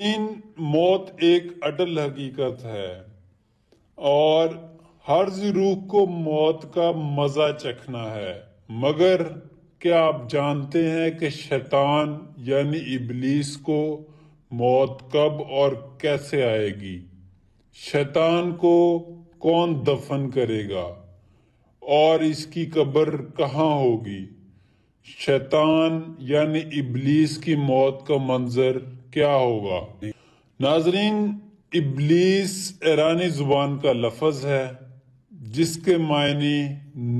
तीन मौत एक अटल हकीकत है और हर रूह को मौत का मजा चखना है मगर क्या आप जानते हैं कि शैतान यानी इबलीस को मौत कब और कैसे आएगी शैतान को कौन दफन करेगा और इसकी कब्र कहाँ होगी शैतान यानी इबलीस की मौत का मंजर क्या होगा नाजरीन इबलीस ईरानी जुबान का लफज है जिसके मायने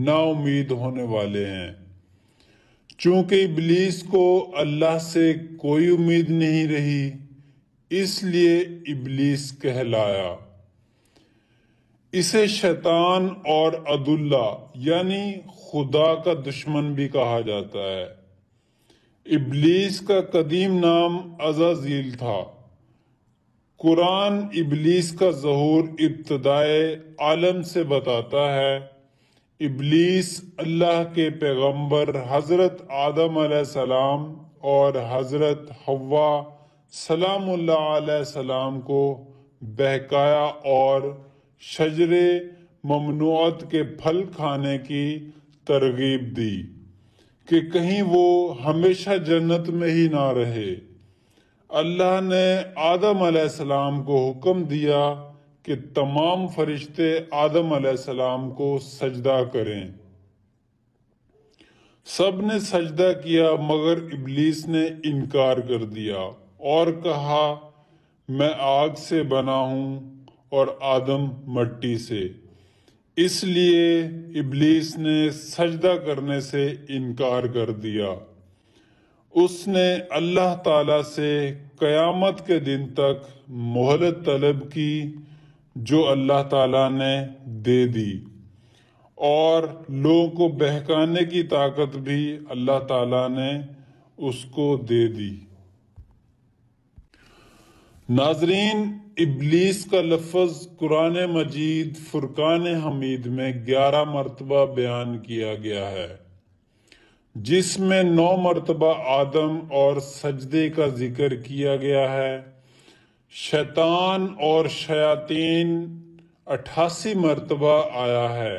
नाउमीद होने वाले हैं चूंकि इबलीस को अल्लाह से कोई उम्मीद नहीं रही इसलिए इबलीस कहलाया इसे शैतान और अदुल्ला यानी खुदा का दुश्मन भी कहा जाता है इबलीस का कदीम नाम अजाजील था कुरान इबलीस का जहूर इब्तदाए आलम से बताता है इबलीस अल्लाह के पैगंबर हज़रत आदम सलाम और हज़रत हवा सलाम सलाम को बहकाया और शजरे ममनुआत के फल खाने की तरगीब दी कि कहीं वो हमेशा जन्नत में ही ना रहे अल्लाह ने आदम सलाम को हुक्म दिया कि तमाम फरिश्ते आदम सलाम को सजदा करें सब ने सजदा किया मगर इबलीस ने इनकार कर दिया और कहा मैं आग से बना हूं और आदम मट्टी से इसलिए इबलीस ने सजदा करने से इनकार कर दिया उसने अल्लाह ताला से क़यामत के दिन तक मोहलत तलब की जो अल्लाह ताला ने दे दी और लोगों को बहकाने की ताकत भी अल्लाह ताला ने उसको दे दी नाजरीन इबलीस का लफज कुरान मजीद फुरकान हमीद में ग्यारह मरतबा बयान किया गया है जिसमें नौ मरतबा आदम और सजदे का जिक्र किया गया है शैतान और शयातीन अठासी मरतबा आया है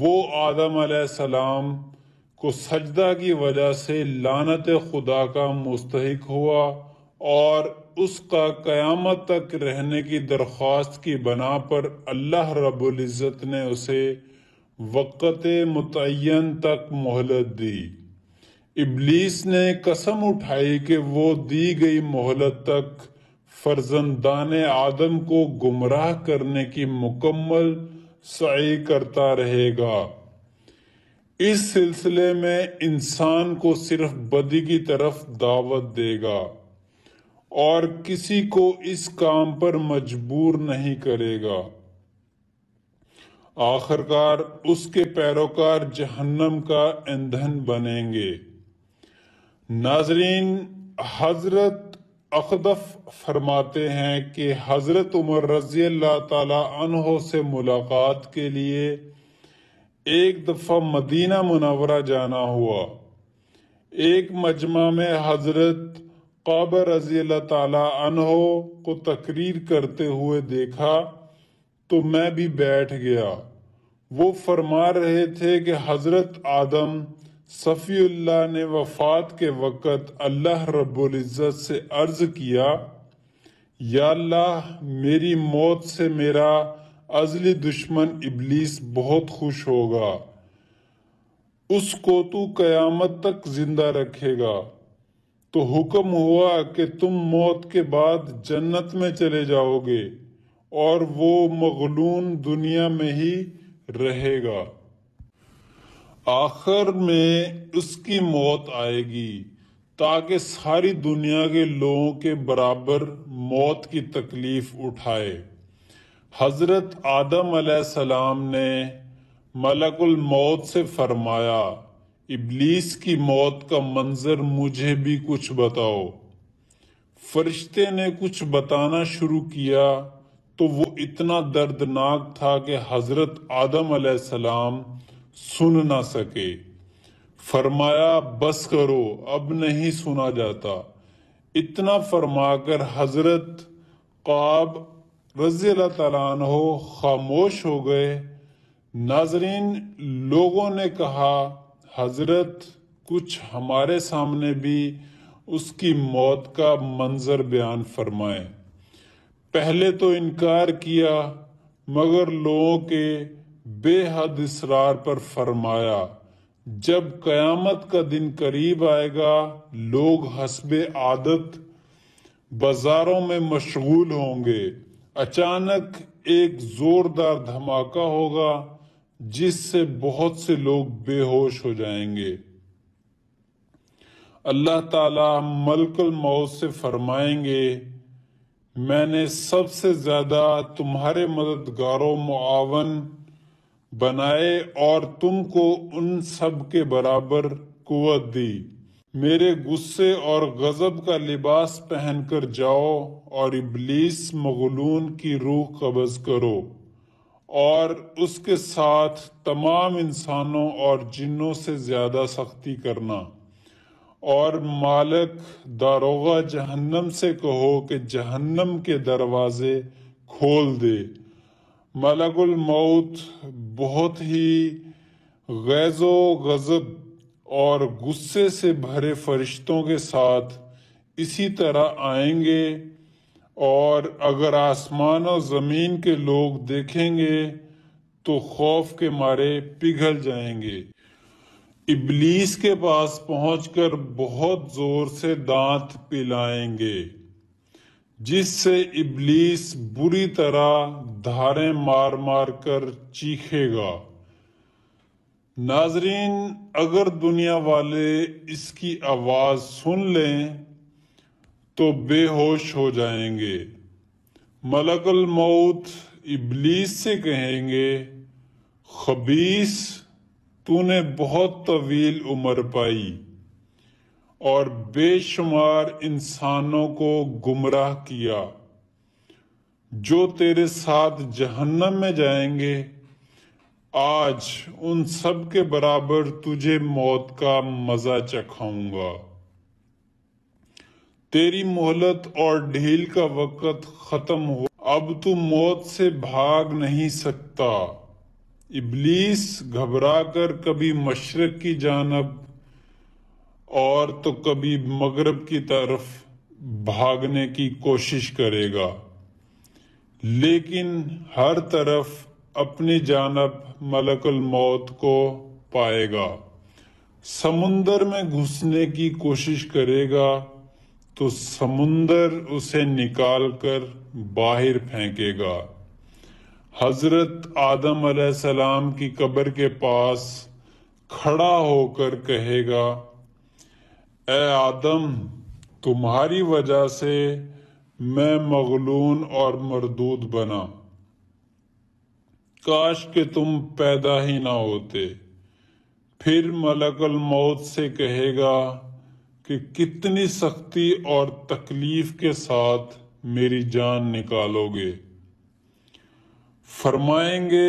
वो आदम सलाम को सजदा की वजह से लानत खुदा का मुस्तक हुआ और उसका क़यामत तक रहने की दरख्वास्त की बना पर अल्लाह रबुल्ज़त ने उसे वक़्त मुतन तक मोहलत दी इबलीस ने कसम उठाई कि वो दी गई मोहलत तक फर्जंदान आदम को गुमराह करने की मुकम्मल सही करता रहेगा इस सिलसिले में इंसान को सिर्फ बदी की तरफ दावत देगा और किसी को इस काम पर मजबूर नहीं करेगा आखिरकार उसके पैरोकार जहन्नम का ईंधन बनेंगे नाजरीन हजरत अखदफ फरमाते हैं कि हजरत उमर रजी अल्लाह से मुलाकात के लिए एक दफ़ा मदीना मुनवरा जाना हुआ एक मजमा में हजरत काबर रजी तहो को तकरीर करते हुए देखा तो मैं भी बैठ गया वो फरमा रहे थे कि हजरत आदम सफ़ील्ला ने वफात के वक़्त अल्लाह रबुल्जत से अर्ज किया या अल्लाह मेरी मौत से मेरा अजली दुश्मन इबलीस बहुत खुश होगा उसको तू कयामत तक जिंदा रखेगा तो हुक्म हुआ कि तुम मौत के बाद जन्नत में चले जाओगे और वो मगलून दुनिया में ही रहेगा आखिर में उसकी मौत आएगी ताकि सारी दुनिया के लोगों के बराबर मौत की तकलीफ उठाए हजरत आदम सलाम ने मलकुल मौत से फरमाया इबलीस की मौत का मंजर मुझे भी कुछ बताओ फरिश्ते ने कुछ बताना शुरू किया तो वो इतना दर्दनाक था कि हजरत आदम सलाम सुन ना सके फरमाया बस करो अब नहीं सुना जाता इतना फरमाकर हजरत काब रजी तहो खामोश हो गए नाजरीन लोगों ने कहा हजरत कुछ हमारे सामने भी उसकी मौत का मंजर बयान फरमाए पहले तो इनकार किया मगर लोगों के बेहद इसरार पर फरमाया जब कयामत का दिन करीब आएगा लोग हसब आदत बाजारों में मशगूल होंगे अचानक एक जोरदार धमाका होगा जिससे बहुत से लोग बेहोश हो जाएंगे अल्लाह ताला मलकुल मौत से फरमाएंगे मैंने सबसे ज़्यादा तुम्हारे मददगारों मुआवन बनाए और तुमको उन सब के बराबर कुवत दी मेरे गुस्से और गज़ब का लिबास पहनकर जाओ और इबलीस मगलून की रूह कबज करो और उसके साथ तमाम इंसानों और जिन्नों से ज़्यादा सख्ती करना और मालक दारोगा जहन्नम से कहो कि जहन्नम के दरवाज़े खोल दे मलकुल मौत बहुत ही गैज़ो गज़ब और गुस्से से भरे फरिश्तों के साथ इसी तरह आएंगे और अगर आसमान और ज़मीन के लोग देखेंगे तो खौफ के मारे पिघल जाएंगे इबलीस के पास पहुंचकर बहुत जोर से दांत पिलाएंगे जिससे इबलीस बुरी तरह धारे मार मार कर चीखेगा नाजरीन अगर दुनिया वाले इसकी आवाज़ सुन लें तो बेहोश हो जाएंगे मलकल मौत इबलीस से कहेंगे खबीस तूने बहुत तवील उम्र पाई और बेशुमार इंसानों को गुमराह किया जो तेरे साथ जहन्नम में जाएंगे आज उन सब के बराबर तुझे मौत का मजा चखाऊंगा तेरी मोहलत और ढील का वक़्त ख़त्म हो अब तू मौत से भाग नहीं सकता इबलीस घबरा कर कभी मशरक की जानब और तो कभी मगरब की तरफ भागने की कोशिश करेगा लेकिन हर तरफ अपनी जानब मलकुल मौत को पाएगा समुंदर में घुसने की कोशिश करेगा तो समुंदर उसे निकालकर बाहर फेंकेगा हजरत आदम सलाम की कब्र के पास खड़ा होकर कहेगा ए आदम तुम्हारी वजह से मैं मगलून और मरदूद बना काश के तुम पैदा ही ना होते फिर मलकल मौत से कहेगा कि कितनी सख्ती और तकलीफ के साथ मेरी जान निकालोगे फरमाएंगे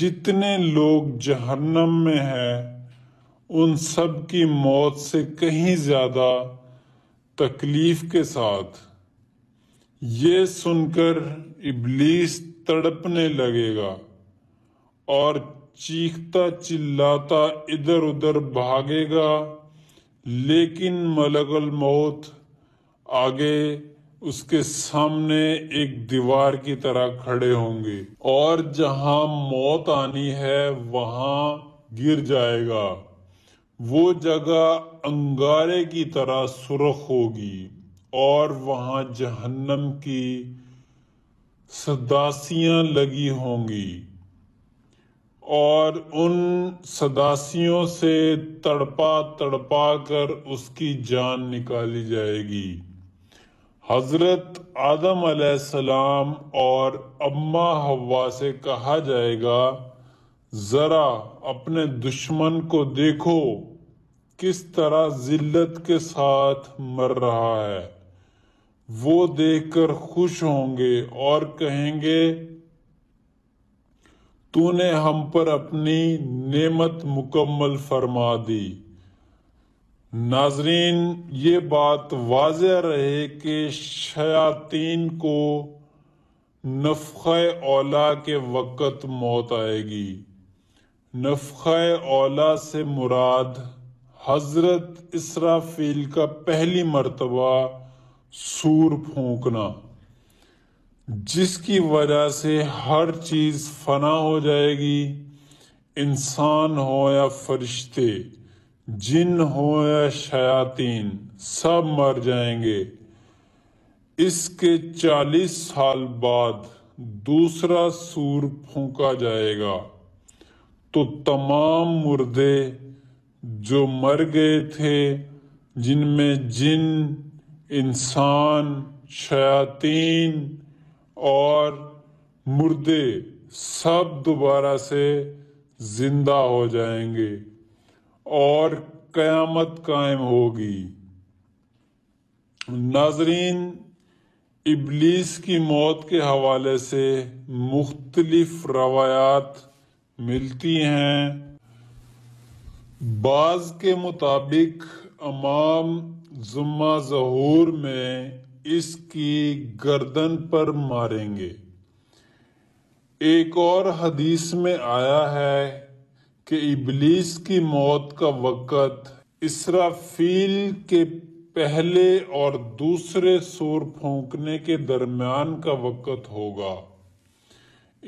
जितने लोग जहन्नम में हैं उन सब की मौत से कहीं ज्यादा तकलीफ के साथ ये सुनकर इबलीस तड़पने लगेगा और चीखता चिल्लाता इधर उधर भागेगा लेकिन मलगल मौत आगे उसके सामने एक दीवार की तरह खड़े होंगे और जहां मौत आनी है वहां गिर जाएगा वो जगह अंगारे की तरह सुरख होगी और वहां जहन्नम की सदासियां लगी होंगी और उन सदासियों से तड़पा तड़पा कर उसकी जान निकाली जाएगी हजरत आदम सलाम और अम्मा हवा से कहा जाएगा ज़रा अपने दुश्मन को देखो किस तरह जिल्लत के साथ मर रहा है वो देखकर खुश होंगे और कहेंगे तूने हम पर अपनी नेमत मुकम्मल फरमा दी नाजरीन ये बात वाज रहे कि शयातीन को नफ़ ओला के वक़्त मौत आएगी नफ़ ओला से मुराद हज़रत इसराफील का पहली मरतबा सूर फूकना जिसकी वजह से हर चीज़ फना हो जाएगी इंसान हो या फरिश्ते जिन हो या शयातीन सब मर जाएंगे इसके चालीस साल बाद दूसरा सूर फूका जाएगा तो तमाम मुर्दे जो मर गए थे जिनमें जिन इंसान शयातीन और मुर्दे सब दोबारा से जिंदा हो जाएंगे और कयामत कायम होगी नाजरीन इबलीस की मौत के हवाले से मुख्तलिफ रवायात मिलती हैं बाज के मुताबिक अमाम जुम्मा जहूर में इसकी गर्दन पर मारेंगे एक और हदीस में आया है कि इबलीस की मौत का वक़्त इसराफील के पहले और दूसरे सूर फोंकने के दरमियान का वक़्त होगा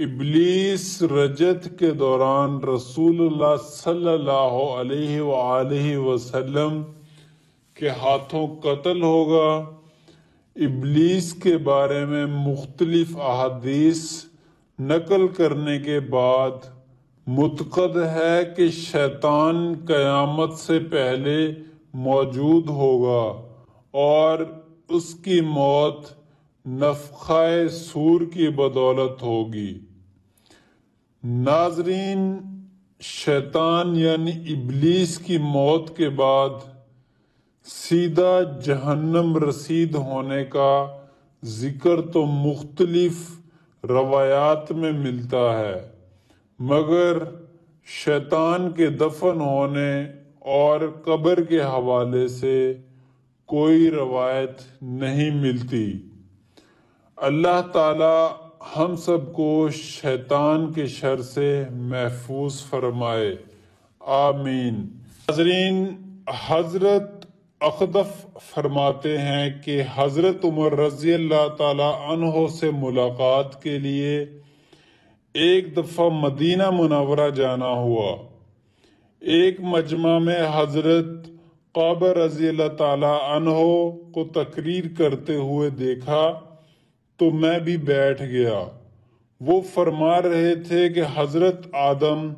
इबलीस रजत के दौरान रसूलुल्लाह सल्लल्लाहु अलैहि वसल्लम के हाथों कत्ल होगा इबलीस के बारे में मुख्तलिफ अहादीस नकल करने के बाद मुतकद है कि शैतान क़यामत से पहले मौजूद होगा और उसकी मौत नफा सूर की बदौलत होगी नाजरीन शैतान यानी इबलीस की मौत के बाद सीधा जहन्नम रसीद होने का जिक्र तो मुख्तलिफ रवायात में मिलता है मगर शैतान के दफन होने और कब्र के हवाले से कोई रवायत नहीं मिलती अल्लाह ताला हम सबको शैतान के शर से महफूज फरमाए आमीन हजरीन हजरत अखदफ फरमाते हैं कि हज़रत उमर रजी तहो से मुलाकात के लिए एक दफ़ा मदीना मुनवरा जाना हुआ एक मजमा में हज़रत काब रजी तहो को तकरीर करते हुए देखा तो मैं भी बैठ गया वो फरमा रहे थे कि हज़रत आदम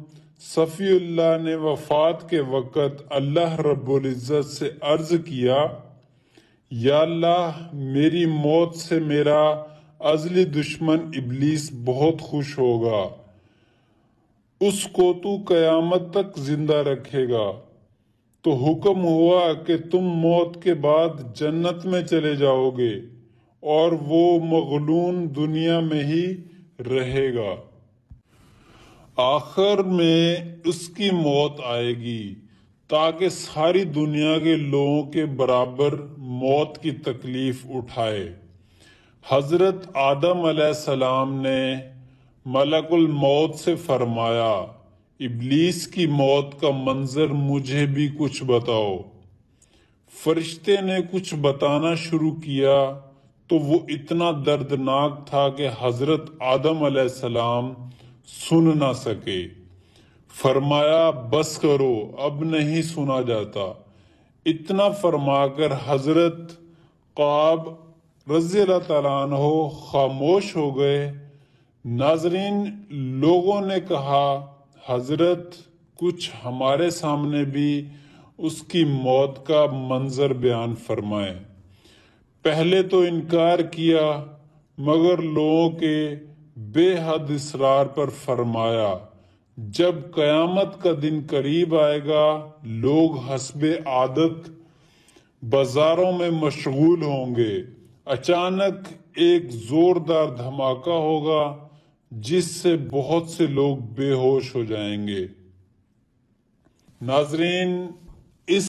सफ़ील्ला ने वफात के वक़्त अल्लाह रबुल्जत से अर्ज़ किया या अल्लाह मेरी मौत से मेरा अजली दुश्मन इबलीस बहुत खुश होगा उसको तू क़यामत तक ज़िंदा रखेगा तो हुक्म हुआ कि तुम मौत के बाद जन्नत में चले जाओगे और वो मगलून दुनिया में ही रहेगा आखिर में उसकी मौत आएगी ताकि सारी दुनिया के लोगों के बराबर मौत की तकलीफ उठाए हजरत आदम सलाम ने मलकुल मौत से फरमाया इबलीस की मौत का मंजर मुझे भी कुछ बताओ फरिश्ते ने कुछ बताना शुरू किया तो वो इतना दर्दनाक था कि हजरत आदम सलाम सुन ना सके फरमाया बस करो अब नहीं सुना जाता इतना फरमाकर हजरत काब रजी हो खामोश हो गए नाजरीन लोगों ने कहा हजरत कुछ हमारे सामने भी उसकी मौत का मंजर बयान फरमाए पहले तो इनकार किया मगर लोगों के बेहद इसरार पर फरमाया जब कयामत का दिन करीब आएगा लोग हसब आदत बाजारों में मशगूल होंगे अचानक एक जोरदार धमाका होगा जिससे बहुत से लोग बेहोश हो जाएंगे नाजरीन